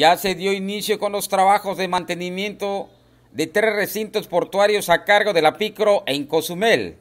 Ya se dio inicio con los trabajos de mantenimiento de tres recintos portuarios a cargo de la Picro en Cozumel,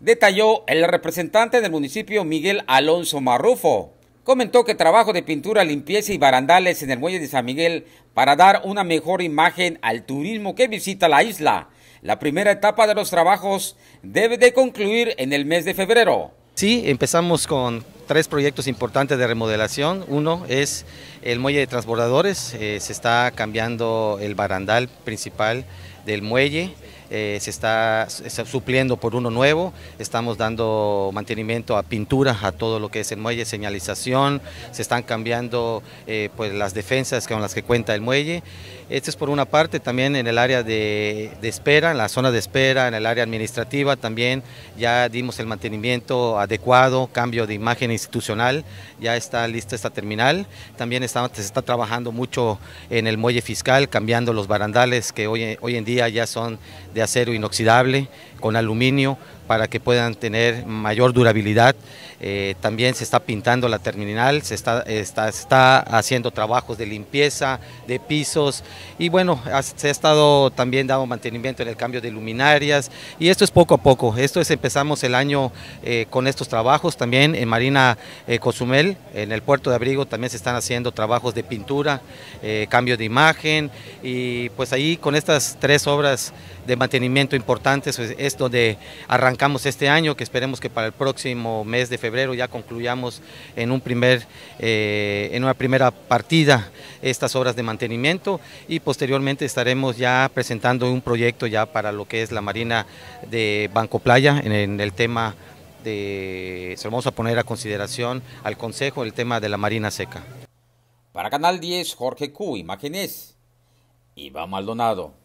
detalló el representante del municipio Miguel Alonso Marrufo. Comentó que trabajo de pintura, limpieza y barandales en el muelle de San Miguel para dar una mejor imagen al turismo que visita la isla. La primera etapa de los trabajos debe de concluir en el mes de febrero. Sí, empezamos con tres proyectos importantes de remodelación. Uno es el muelle de transbordadores, eh, se está cambiando el barandal principal del muelle. Eh, se está, eh, supliendo por uno nuevo, estamos dando mantenimiento a pintura, a todo lo que es el muelle, señalización, se están cambiando eh, pues las defensas con las que cuenta el muelle. Esto es por una parte, también en el área de, espera, en la zona de espera, en el área administrativa también ya dimos el mantenimiento adecuado, cambio de imagen institucional, ya está lista esta terminal. También se está trabajando mucho en el muelle fiscal, cambiando los barandales que hoy en día ya son de acero inoxidable, con aluminio, para que puedan tener mayor durabilidad. Eh, también se está pintando la terminal, se está, está, está, haciendo trabajos de limpieza, de pisos y bueno, se ha estado también dando mantenimiento en el cambio de luminarias y esto es poco a poco. Esto es empezamos el año eh, con estos trabajos también en Marina eh, Cozumel, en el puerto de Abrigo también se están haciendo trabajos de pintura, cambio de imagen y pues ahí con estas tres obras de mantenimiento importantes esto pues, de arrancar este año, que esperemos que para el próximo mes de febrero ya concluyamos en, un primer, eh, en una primera partida estas obras de mantenimiento y posteriormente estaremos ya presentando un proyecto ya para lo que es la Marina de Banco Playa en, el tema de, se vamos a poner a consideración al Consejo el tema de la Marina Seca. Para Canal 10, Jorge Q, Imágenes, Iván Maldonado.